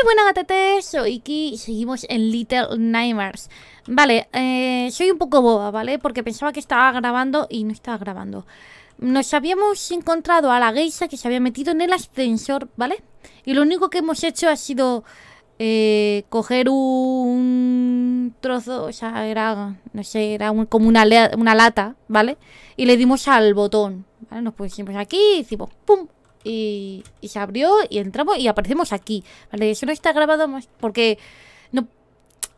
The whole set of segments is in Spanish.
Muy buenas gatetes, soy y seguimos en Little Nightmares Vale, eh, soy un poco boba, ¿vale? Porque pensaba que estaba grabando y no estaba grabando Nos habíamos encontrado a la geisha que se había metido en el ascensor, ¿vale? Y lo único que hemos hecho ha sido eh, coger un trozo, o sea, era, no sé, era como una, una lata, ¿vale? Y le dimos al botón, ¿vale? Nos pusimos aquí, y hicimos pum, y, se abrió y entramos y aparecemos aquí. Vale, eso no está grabado más porque no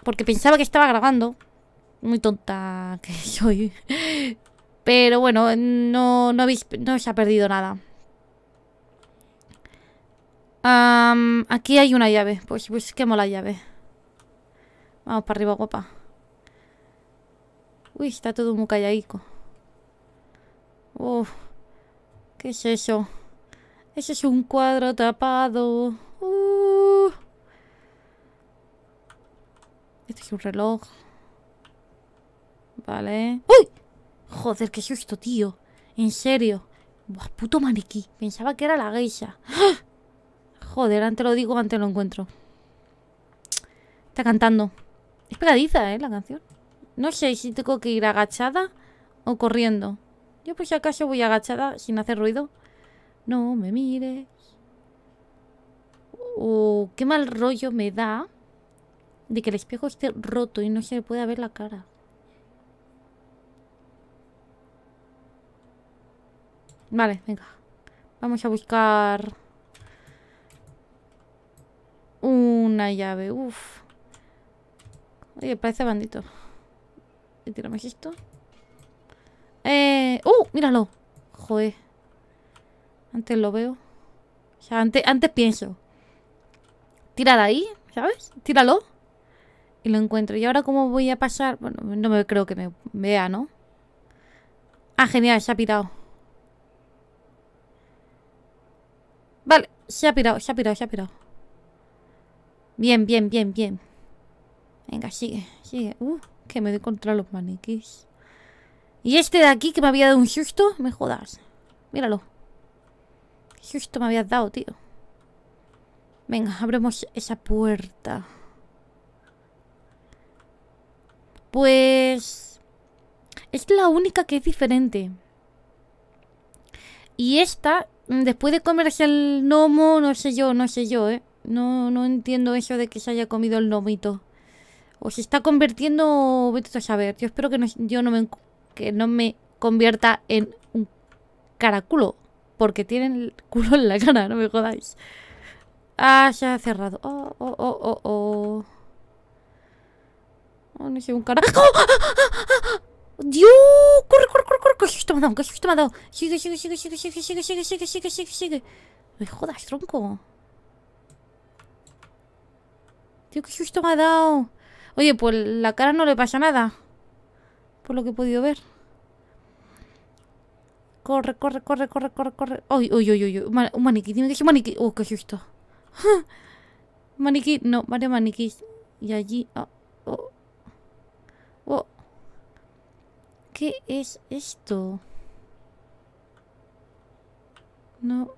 porque pensaba que estaba grabando. Muy tonta que soy. Pero bueno, no, no, se ha perdido nada. aquí hay una llave. Pues, busquemos la llave. Vamos para arriba, guapa. Uy, está todo muy calladico. ¿qué es eso? Ese es un cuadro tapado. Uh. Este es un reloj. Vale. ¡Uy! Joder, qué susto, tío. En serio. Buah, puto maniquí. Pensaba que era la geisha. ¡Ah! Joder, antes lo digo, antes lo encuentro. Está cantando. Es pegadiza, ¿eh? La canción. No sé si tengo que ir agachada o corriendo. Yo pues si acaso voy agachada sin hacer ruido no me mires. qué mal rollo me da de que el espejo esté roto y no se le pueda ver la cara. Vale, venga. Vamos a buscar una llave. Uf. Oye, parece bandito. ¿Qué tiramos esto? Eh. ¡Uh! Míralo. Joder. Antes lo veo. O sea, antes, antes pienso. Tira de ahí, ¿sabes? Tíralo. Y lo encuentro. ¿Y ahora cómo voy a pasar? Bueno, no me creo que me vea, ¿no? Ah, genial, se ha pirado. Vale, se ha pirado, se ha pirado, se ha pirado. Bien, bien, bien, bien. Venga, sigue, sigue. Uh, que me doy contra los maniquís. Y este de aquí que me había dado un susto, me jodas. Míralo. Justo me habías dado, tío. Venga, abremos esa puerta. Pues... Es la única que es diferente. Y esta, mm, después de comerse el gnomo, no sé yo, no sé yo, ¿eh? No, no entiendo eso de que se haya comido el gnomito. O se está convirtiendo... Vete a saber. Yo espero que yo no me, que no me convierta en un caraculo porque tienen el culo en la cara, no me jodáis. Ah, se ha cerrado. Oh, oh, oh, oh, oh. Oh, no sé un carajo. ¡Dios! ¡Corre, corre, corre, corre! ¡Qué susto me ha dado! ¡Qué susto me ha dado! Sigue, sigue, sigue, sigue, sigue, sigue, sigue, sigue, sigue, sigue, sigue. Me jodas, tronco. ¡Dios, qué susto me ha dado. Oye, pues la cara no le pasa nada. Por lo que he podido ver corre, corre, corre, corre, corre, corre. Uy, uy, uy, uy, un maniquí, dime que es un maniquí. Oh, qué esto! maniquí, no, varios maniquís. Y allí, ah, oh, oh, ¿Qué es esto? No,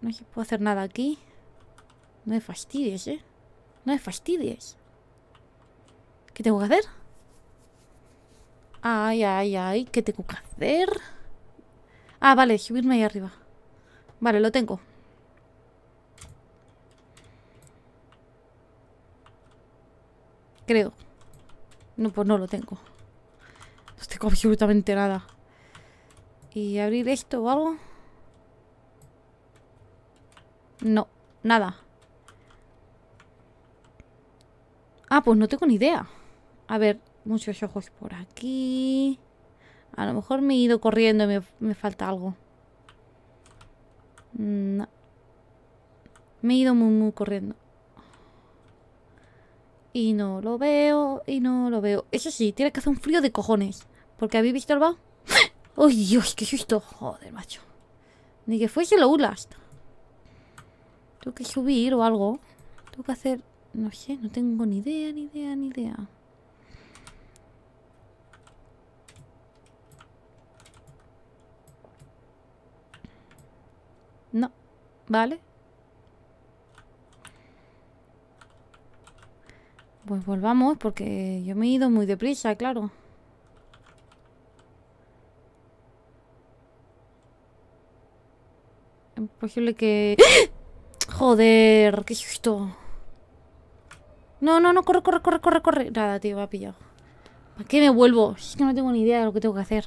no se puede hacer nada aquí. No me fastidies, eh. No me fastidies. ¿Qué tengo que hacer? Ay, ay, ay, ¿qué tengo que hacer? Ah, vale, subirme ahí arriba. Vale, lo tengo. Creo. No, pues no lo tengo. No tengo absolutamente nada. ¿Y abrir esto o algo? No, nada. Ah, pues no tengo ni idea. A ver, muchos ojos por aquí. A lo mejor me he ido corriendo y me, falta algo. Mm, no. Me he ido muy, muy corriendo. Y no lo veo, y no lo veo. Eso sí, tiene que hacer un frío de cojones. Porque habéis visto el va. ¡Uy, ¡Qué susto! Joder, macho. Ni que fuese lo Ulast. Tengo que subir o algo. Tengo que hacer... No sé, no tengo ni idea, ni idea, ni idea. No, vale. Pues volvamos, porque yo me he ido muy deprisa, claro. Es posible que... ¡Ah! ¡Joder! ¡Qué susto! No, no, no, corre, corre, corre, corre, corre. Nada, tío, me ha pillado. ¿Para qué me vuelvo? Es que no tengo ni idea de lo que tengo que hacer.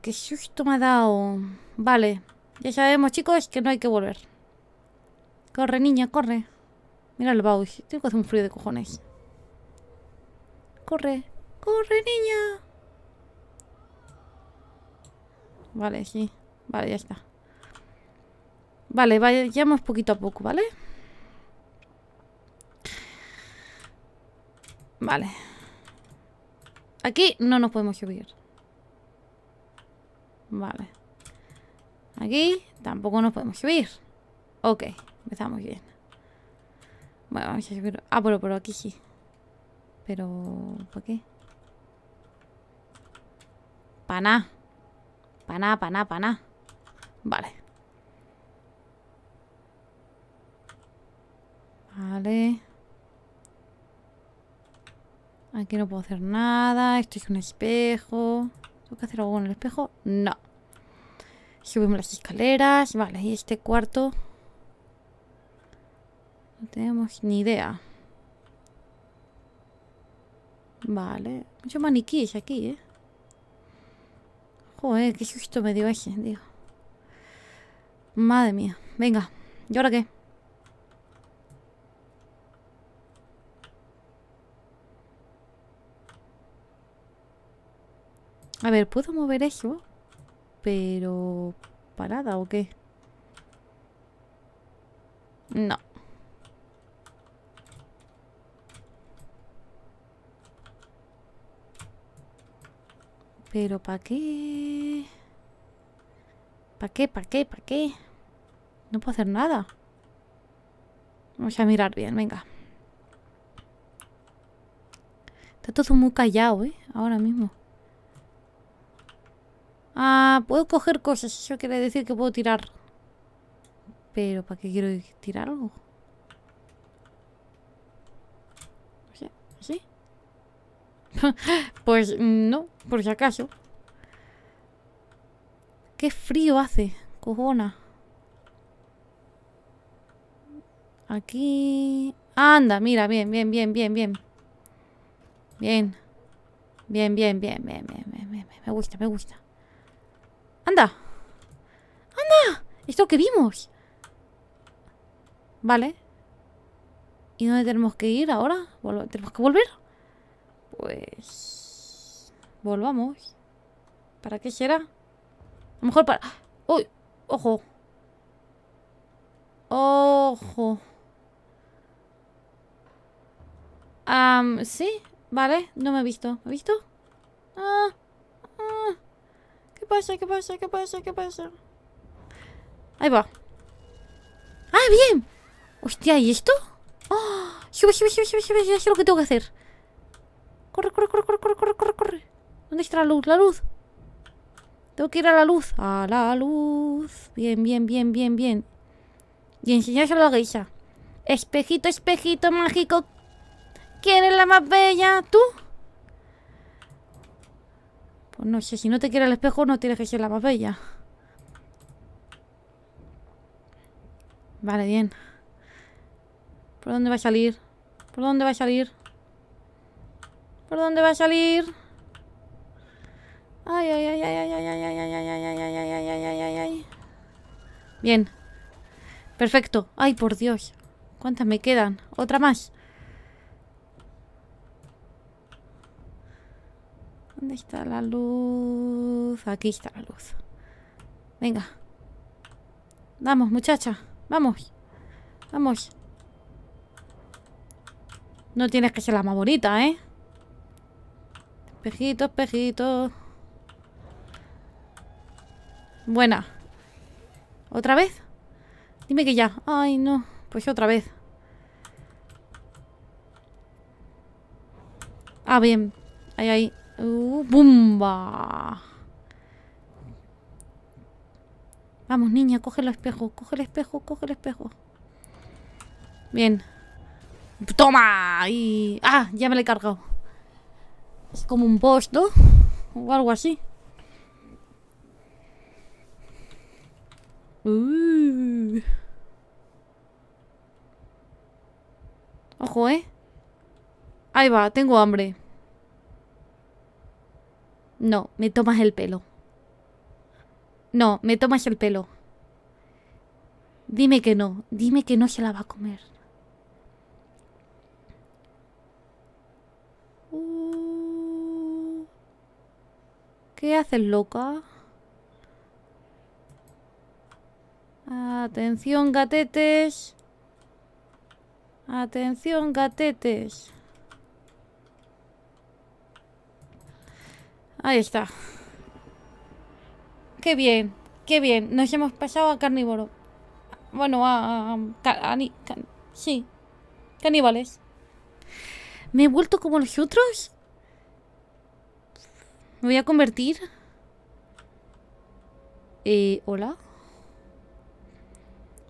¡Qué susto me ha dado! Vale, ya sabemos chicos que no hay que volver. Corre niña, corre. Mira el Bau, tengo este que hacer un frío de cojones. Corre, corre niña. Vale, sí. Vale, ya está. Vale, vayamos poquito a poco, ¿vale? Vale. Aquí no nos podemos subir. Vale. Aquí tampoco nos podemos subir. Ok, empezamos bien. Bueno, vamos a subir. Ah, pero, pero aquí sí. Pero, ¿por qué? Paná. Paná, paná, paná. Vale. Vale. Aquí no puedo hacer nada. Esto es un espejo. ¿Tengo que hacer algo con el espejo? No. Subimos las escaleras. Vale, y este cuarto. No tenemos ni idea. Vale. Muchos maniquíes aquí, ¿eh? Joder, qué susto me dio ese, digo. Madre mía. Venga. ¿Y ahora qué? A ver, puedo mover eso, pero... ¿Parada o qué? No. Pero ¿para qué? ¿Para qué? ¿Para qué? ¿Para qué? No puedo hacer nada. Vamos a mirar bien, venga. Está todo muy callado, ¿eh? Ahora mismo. Ah, puedo coger cosas. Eso quiere decir que puedo tirar. Pero, ¿para qué quiero tirar algo? ¿Así? pues mm, no, por si acaso. Qué frío hace, cojona. Aquí... Anda, mira, bien, bien, bien, bien, bien. Bien. Bien, bien, bien, bien, bien, bien, bien, bien. Me gusta, me gusta. ¡Anda! ¡Anda! Esto que vimos. Vale. ¿Y dónde tenemos que ir ahora? ¿Tenemos que volver? Pues... Volvamos. ¿Para qué será? A lo mejor para... ¡Uy! ¡Ojo! ¡Ojo! ah sí, vale, no me he visto. ¿Me he visto? Ah, ah. ¿Qué pasa? ¿Qué pasa? ¿Qué pasa? ¿Qué pasa? Ahí va. ¡Ah, bien! Hostia, ¿y esto? ¡Ah! ¡Sube, sube, sube, Ya sé lo que tengo que hacer. Corre, corre, corre, corre, corre, corre, corre, corre. ¿Dónde está la luz? La luz. Tengo que ir a la luz. A la luz. Bien, bien, bien, bien, bien. Y enseñárselo a la geisha. Espejito, espejito mágico. ¿Quién es la más bella? ¿Tú? Pues no sé, si no te quiere el espejo no tienes que ser la más bella. Vale, bien. ¿Por dónde va a salir? ¿Por dónde va a salir? ¿Por dónde va a salir? Ay, ay, ay, ay, ay, ay, ay, ay, ay, ay, ay, ay, ay, ay, ay, ay, ay, ay. Bien. Perfecto. Ay, por Dios. ¿Cuántas me quedan? ¿Otra más? ¿Dónde está la luz? Aquí está la luz. Venga. Vamos, muchacha. Vamos. Vamos. No tienes que ser la más bonita, ¿eh? Espejito, espejito. Buena. ¿Otra vez? Dime que ya. Ay, no. Pues otra vez. Ah, bien. Ahí, ahí. Uh, ¡Bumba! Vamos, niña, coge el espejo, coge el espejo, coge el espejo. Bien. ¡Toma! Y... ¡Ah! Ya me lo he cargado. Es como un boss, ¿no? O algo así. Uh. Ojo, ¿eh? Ahí va, tengo hambre. No, me tomas el pelo. No, me tomas el pelo. Dime que no, dime que no se la va a comer. Uh, ¿Qué haces, loca? Atención, gatetes. Atención, gatetes. Ahí está. Qué bien, qué bien. Nos hemos pasado a carnívoro. Bueno, a... sí. Caníbales. ¿Me he vuelto como los otros? ¿Me voy a convertir? Eh, ¿Hola?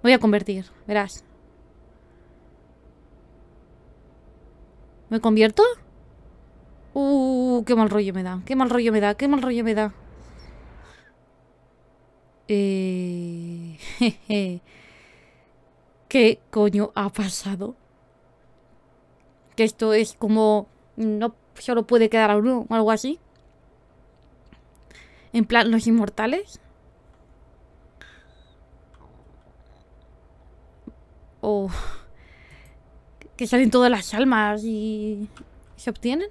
voy a convertir, verás. ¿Me convierto? Uh, qué mal rollo me da, qué mal rollo me da, qué mal rollo me da. Eh... Jeje. ¿Qué coño ha pasado? Que esto es como... No solo puede quedar a uno o algo así. En plan, los inmortales. O... Oh. Que salen todas las almas y... ¿Se obtienen?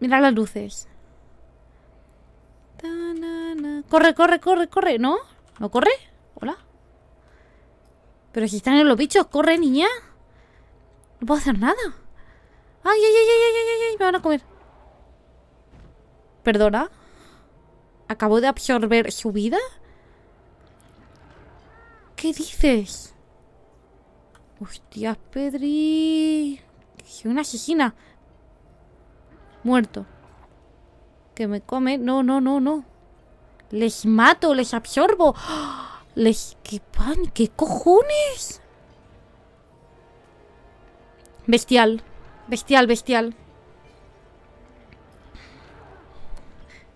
Mira las luces. Corre, corre, corre, corre. ¿No? ¿No corre? Hola. Pero si están en los bichos, corre, niña. No puedo hacer nada. Ay, ay, ay, ay, ay, ay, ay, me van a comer. ¿Perdona? ¿Acabo de absorber su vida? ¿Qué dices? Hostias, Pedri. Soy una asesina muerto. Que me come. No, no, no, no. Les mato, les absorbo. Les... ¿Qué pan? ¿Qué cojones? Bestial. Bestial, bestial.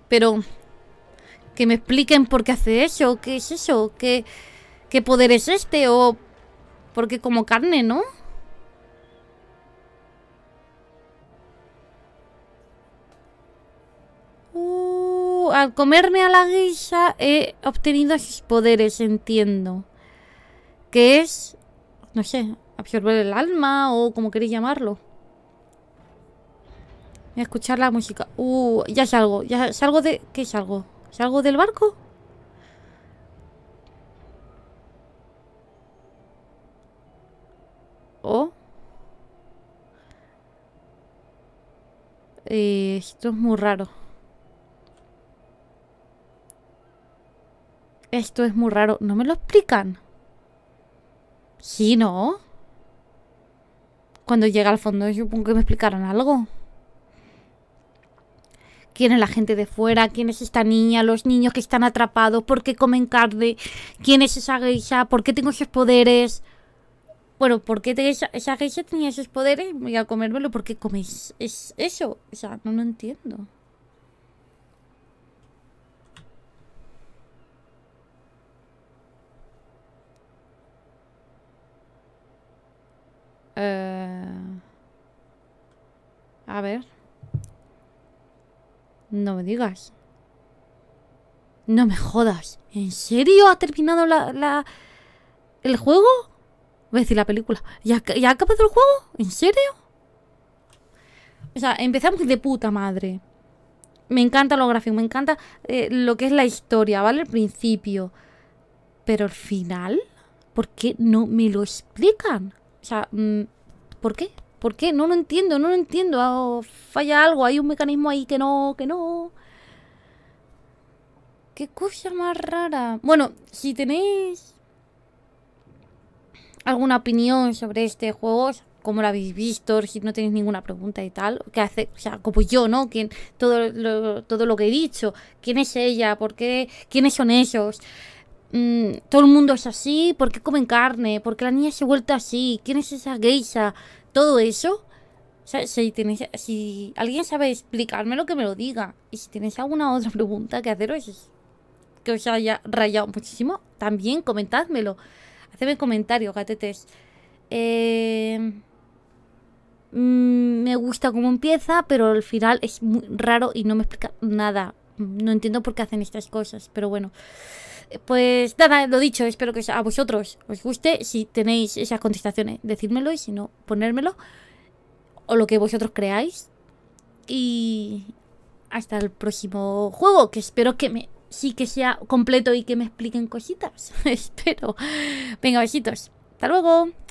Pero... Que me expliquen por qué hace eso. ¿Qué es eso? ¿Qué, qué poder es este? O... Porque como carne, ¿no? al comerme a la guisa he obtenido sus poderes, entiendo. Que es, no sé, absorber el alma o como queréis llamarlo. Voy a escuchar la música. Uh, ya salgo, ya salgo de... ¿Qué salgo? ¿Salgo del barco? Oh. esto es muy raro. Esto es muy raro. ¿No me lo explican? Sí, ¿no? Cuando llega al fondo, yo supongo que me explicarán algo. ¿Quién es la gente de fuera? ¿Quién es esta niña? ¿Los niños que están atrapados? ¿Por qué comen carne? ¿Quién es esa geisha? ¿Por qué tengo esos poderes? Bueno, ¿por qué te, esa, esa tenía esos poderes? Voy a comérmelo porque comes es eso. O sea, no lo entiendo. ver. No me digas. No me jodas. ¿En serio ha terminado la... la... el juego? Voy a decir la película. ¿Ya, ¿Ya ha acabado el juego? ¿En serio? O sea, empezamos de puta madre. Me encanta lo gráfico, me encanta eh, lo que es la historia, ¿vale? El principio. Pero el final, ¿por qué no me lo explican? O sea, mm, ¿por qué? ¿Por qué? No lo entiendo, no lo entiendo. Ah, oh, falla algo, hay un mecanismo ahí que no, que no. Qué cosa más rara. Bueno, si tenéis alguna opinión sobre este juego, Como lo habéis visto, si no tenéis ninguna pregunta y tal, que hace, o sea, como yo, ¿no? Quien, todo, lo, todo lo que he dicho, quién es ella, por qué, quiénes son ellos, mm, todo el mundo es así, por qué comen carne, por qué la niña se ha vuelto así, quién es esa geisha, todo eso, si, alguien sabe explicármelo, que me lo diga. Y si tenéis alguna otra pregunta que haceros, pues, que os haya rayado muchísimo, también comentádmelo. Hacedme comentario, gatetes. Eh, mm, me gusta cómo empieza, pero el final es muy raro y no me explica nada. No entiendo por qué hacen estas cosas, pero bueno pues nada, lo dicho, espero que a vosotros os guste. Si tenéis esas contestaciones, decídmelo y si no, ponérmelo. O lo que vosotros creáis. Y hasta el próximo juego, que espero que me sí que sea completo y que me expliquen cositas. espero. Venga, besitos. Hasta luego.